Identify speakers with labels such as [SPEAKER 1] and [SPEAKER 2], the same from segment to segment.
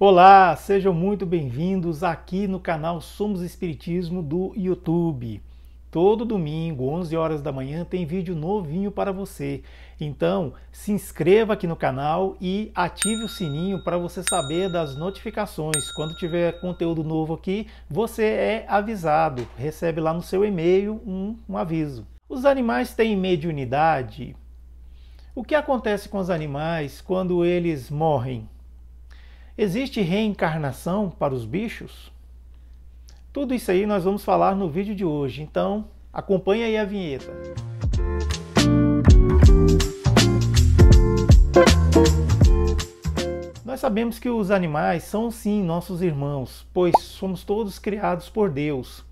[SPEAKER 1] Olá, sejam muito bem-vindos aqui no canal Somos Espiritismo do YouTube. Todo domingo, 11 horas da manhã, tem vídeo novinho para você. Então, se inscreva aqui no canal e ative o sininho para você saber das notificações. Quando tiver conteúdo novo aqui, você é avisado, recebe lá no seu e-mail um, um aviso. Os animais têm mediunidade? O que acontece com os animais quando eles morrem? Existe reencarnação para os bichos? Tudo isso aí nós vamos falar no vídeo de hoje, então acompanhe aí a vinheta. Nós sabemos que os animais são sim nossos irmãos, pois somos todos criados por Deus.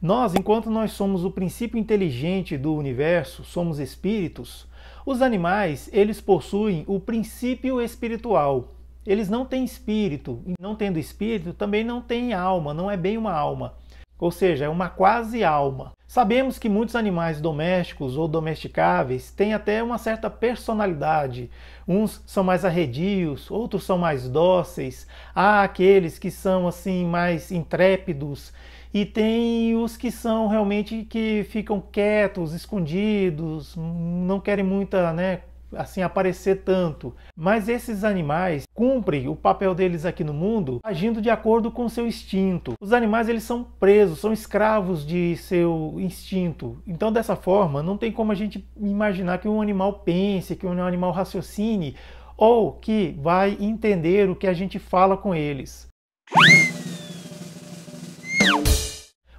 [SPEAKER 1] Nós, enquanto nós somos o princípio inteligente do universo, somos espíritos, os animais, eles possuem o princípio espiritual, eles não têm espírito, e não tendo espírito, também não têm alma, não é bem uma alma. Ou seja, é uma quase alma. Sabemos que muitos animais domésticos ou domesticáveis têm até uma certa personalidade. Uns são mais arredios, outros são mais dóceis. Há aqueles que são assim mais intrépidos e tem os que são realmente que ficam quietos, escondidos, não querem muita né, assim aparecer tanto. Mas esses animais cumprem o papel deles aqui no mundo agindo de acordo com seu instinto. Os animais eles são presos, são escravos de seu instinto. Então dessa forma, não tem como a gente imaginar que um animal pense, que um animal raciocine ou que vai entender o que a gente fala com eles.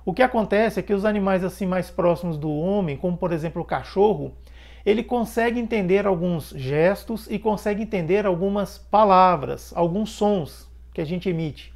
[SPEAKER 1] O que acontece é que os animais assim mais próximos do homem, como por exemplo o cachorro, ele consegue entender alguns gestos e consegue entender algumas palavras, alguns sons que a gente emite.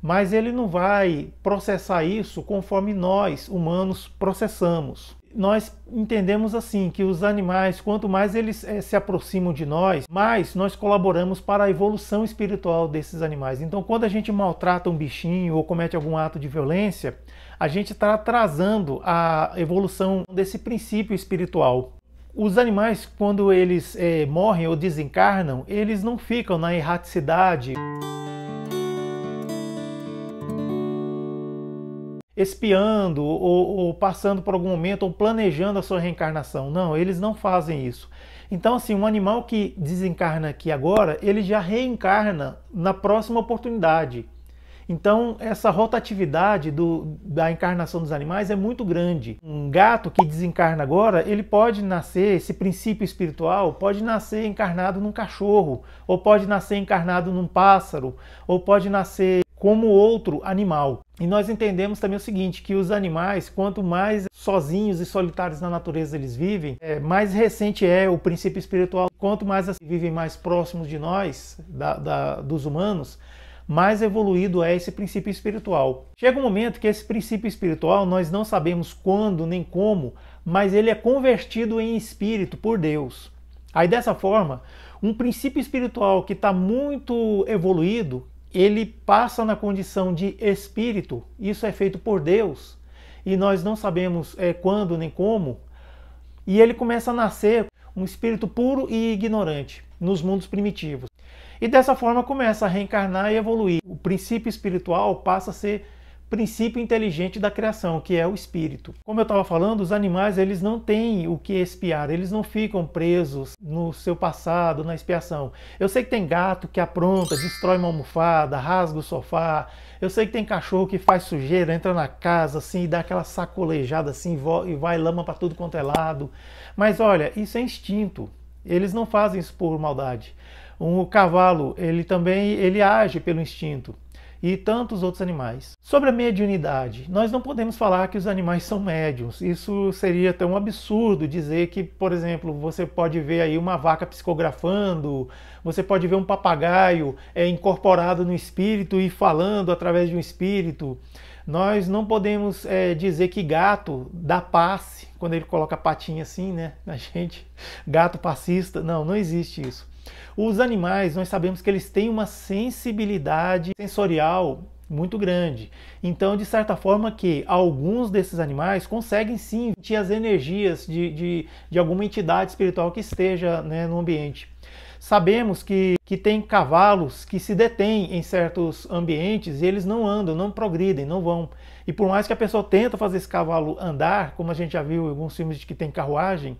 [SPEAKER 1] Mas ele não vai processar isso conforme nós, humanos, processamos. Nós entendemos assim que os animais, quanto mais eles é, se aproximam de nós, mais nós colaboramos para a evolução espiritual desses animais. Então, quando a gente maltrata um bichinho ou comete algum ato de violência, a gente está atrasando a evolução desse princípio espiritual. Os animais, quando eles é, morrem ou desencarnam, eles não ficam na erraticidade. espiando ou, ou, passando por algum momento ou planejando a sua reencarnação. Não, eles não fazem isso. Então, assim, um animal que desencarna aqui agora, ele já reencarna na próxima oportunidade. Então, essa rotatividade do, da encarnação dos animais é muito grande. Um gato que desencarna agora, ele pode nascer, esse princípio espiritual pode nascer encarnado num cachorro, ou pode nascer encarnado num pássaro, ou pode nascer como outro animal. E nós entendemos também o seguinte, que os animais, quanto mais sozinhos e solitários na natureza eles vivem, é, mais recente é o princípio espiritual. Quanto mais assim, vivem mais próximos de nós, da, da, dos humanos, mais evoluído é esse princípio espiritual. Chega um momento que esse princípio espiritual nós não sabemos quando nem como, mas ele é convertido em espírito por Deus. Aí dessa forma, um princípio espiritual que está muito evoluído, ele passa na condição de espírito. Isso é feito por Deus e nós não sabemos é, quando nem como. E ele começa a nascer um espírito puro e ignorante nos mundos primitivos. E dessa forma começa a reencarnar e evoluir. O princípio espiritual passa a ser princípio inteligente da criação, que é o espírito. Como eu estava falando, os animais eles não têm o que expiar, eles não ficam presos no seu passado, na expiação. Eu sei que tem gato que apronta, destrói uma almofada, rasga o sofá. Eu sei que tem cachorro que faz sujeira, entra na casa assim e dá aquela sacolejada assim e vai lama para tudo quanto é lado. Mas olha, isso é instinto. Eles não fazem isso por maldade. O cavalo, ele também ele age pelo instinto e tantos outros animais. Sobre a mediunidade, nós não podemos falar que os animais são médiums. Isso seria até um absurdo dizer que, por exemplo, você pode ver aí uma vaca psicografando, você pode ver um papagaio é, incorporado no espírito e falando através de um espírito. Nós não podemos é, dizer que gato dá passe, quando ele coloca a patinha assim, né, na gente, gato passista. Não, não existe isso. Os animais, nós sabemos que eles têm uma sensibilidade sensorial muito grande. Então, de certa forma, que alguns desses animais conseguem sim sentir as energias de, de, de alguma entidade espiritual que esteja né, no ambiente. Sabemos que, que tem cavalos que se detêm em certos ambientes e eles não andam, não progridem, não vão. E por mais que a pessoa tenta fazer esse cavalo andar, como a gente já viu em alguns filmes de que tem carruagem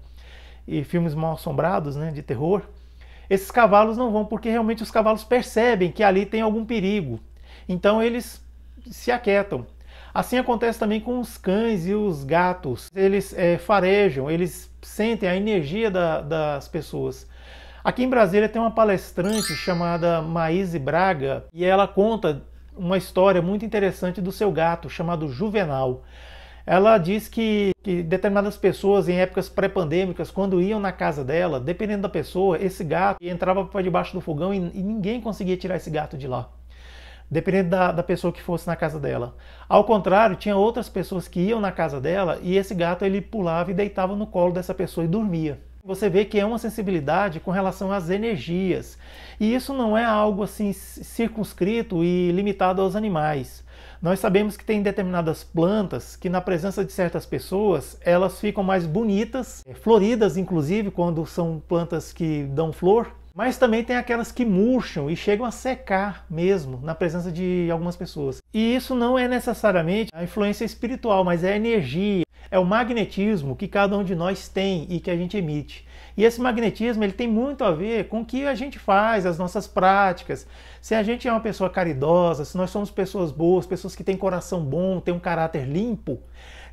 [SPEAKER 1] e filmes mal assombrados, né, de terror, esses cavalos não vão, porque realmente os cavalos percebem que ali tem algum perigo. Então eles se aquietam. Assim acontece também com os cães e os gatos. Eles é, farejam, eles sentem a energia da, das pessoas. Aqui em Brasília tem uma palestrante chamada Maíse Braga e ela conta uma história muito interessante do seu gato chamado Juvenal ela diz que, que determinadas pessoas em épocas pré-pandêmicas, quando iam na casa dela, dependendo da pessoa, esse gato entrava para debaixo do fogão e, e, ninguém conseguia tirar esse gato de lá. Dependendo da, da pessoa que fosse na casa dela. Ao contrário, tinha outras pessoas que iam na casa dela e esse gato ele pulava e deitava no colo dessa pessoa e dormia. Você vê que é uma sensibilidade com relação às energias. E isso não é algo assim circunscrito e limitado aos animais. Nós sabemos que tem determinadas plantas que, na presença de certas pessoas, elas ficam mais bonitas, é, floridas, inclusive, quando são plantas que dão flor. Mas também tem aquelas que murcham e chegam a secar mesmo na presença de algumas pessoas. E isso não é necessariamente a influência espiritual, mas é a energia é o magnetismo que cada um de nós tem e que a gente emite. E esse magnetismo ele tem muito a ver com o que a gente faz, as nossas práticas. Se a gente é uma pessoa caridosa, se nós somos pessoas boas, pessoas que têm coração bom, têm um caráter limpo,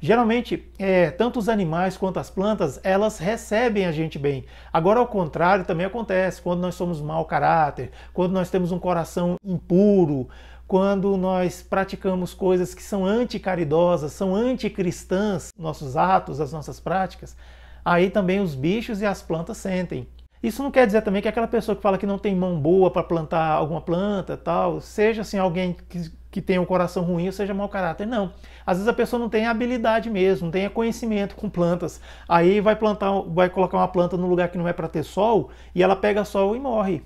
[SPEAKER 1] geralmente é, tanto os animais quanto as plantas elas recebem a gente bem. Agora, ao contrário, também acontece quando nós somos mau caráter, quando nós temos um coração impuro, quando nós praticamos coisas que são anticaridosas, são anticristãs, nossos atos, as nossas práticas, aí também os bichos e as plantas sentem. Isso não quer dizer também que aquela pessoa que fala que não tem mão boa para plantar alguma planta, tal, seja assim alguém que, que tem um coração ruim ou seja mau caráter. Não. Às vezes a pessoa não tem habilidade mesmo, não tem conhecimento com plantas. Aí vai plantar, vai colocar uma planta num lugar que não é para ter sol e ela pega sol e morre.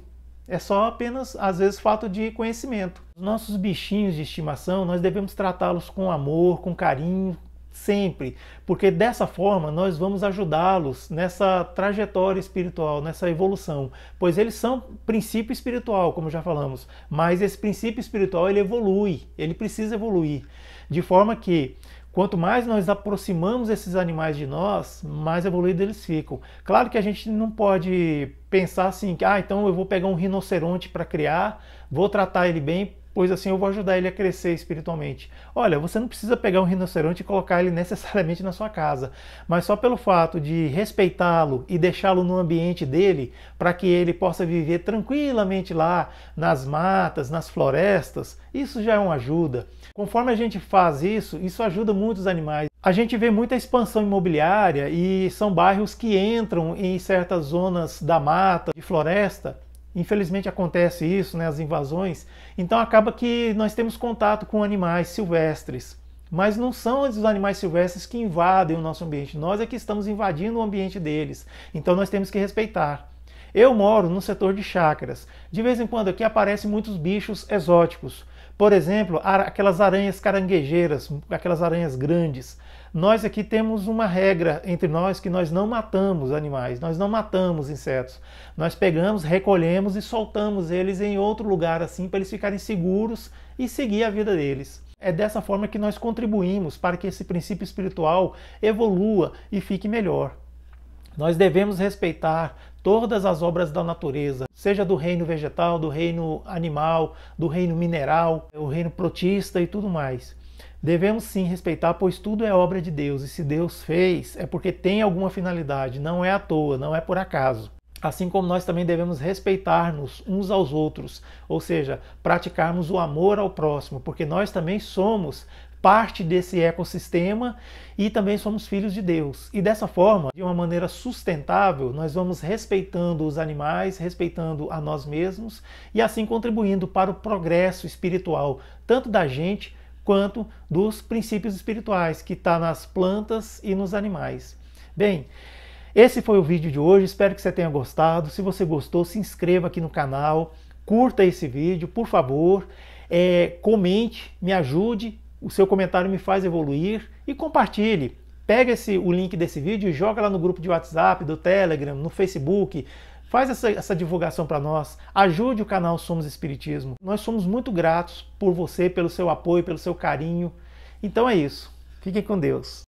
[SPEAKER 1] É só apenas, às vezes, fato de conhecimento. nossos bichinhos de estimação, nós devemos tratá-los com amor, com carinho, sempre, porque dessa forma nós vamos ajudá-los nessa trajetória espiritual, nessa evolução, pois eles são princípio espiritual, como já falamos, mas esse princípio espiritual ele evolui, ele precisa evoluir, de forma que Quanto mais nós aproximamos esses animais de nós, mais evoluídos eles ficam. Claro que a gente não pode pensar assim, ah, então eu vou pegar um rinoceronte para criar, vou tratar ele bem pois assim eu vou ajudar ele a crescer espiritualmente. Olha, você não precisa pegar um rinoceronte e colocar ele necessariamente na sua casa, mas só pelo fato de respeitá-lo e deixá-lo no ambiente dele, para que ele possa viver tranquilamente lá, nas matas, nas florestas, isso já é uma ajuda. Conforme a gente faz isso, isso ajuda muitos animais. A gente vê muita expansão imobiliária e são bairros que entram em certas zonas da mata, de floresta, Infelizmente acontece isso, né, as invasões. Então acaba que nós temos contato com animais silvestres, mas não são os animais silvestres que invadem o nosso ambiente. Nós é que estamos invadindo o ambiente deles. Então nós temos que respeitar. Eu moro no setor de chácaras. De vez em quando aqui aparecem muitos bichos exóticos. Por exemplo, aquelas aranhas caranguejeiras, aquelas aranhas grandes. Nós aqui temos uma regra entre nós que nós não matamos animais, nós não matamos insetos. Nós pegamos, recolhemos e soltamos eles em outro lugar assim para eles ficarem seguros e seguir a vida deles. É dessa forma que nós contribuímos para que esse princípio espiritual evolua e fique melhor. Nós devemos respeitar todas as obras da natureza seja do reino vegetal, do reino animal, do reino mineral, o reino protista e tudo mais. Devemos sim respeitar, pois tudo é obra de Deus, e se Deus fez, é porque tem alguma finalidade, não é à toa, não é por acaso. Assim como nós também devemos respeitar-nos uns aos outros, ou seja, praticarmos o amor ao próximo, porque nós também somos parte desse ecossistema e também somos filhos de Deus. E dessa forma, de uma maneira sustentável, nós vamos respeitando os animais, respeitando a nós mesmos e assim contribuindo para o progresso espiritual, tanto da gente quanto dos princípios espirituais que está nas plantas e nos animais. Bem, esse foi o vídeo de hoje, espero que você tenha gostado. Se você gostou, se inscreva aqui no canal, curta esse vídeo, por favor, é, comente, me ajude o seu comentário me faz evoluir e compartilhe. Pega esse, o link desse vídeo e joga lá no grupo de WhatsApp, do Telegram, no Facebook. Faz essa, essa divulgação para nós. Ajude o canal Somos Espiritismo. Nós somos muito gratos por você, pelo seu apoio, pelo seu carinho. Então é isso. Fiquem com Deus.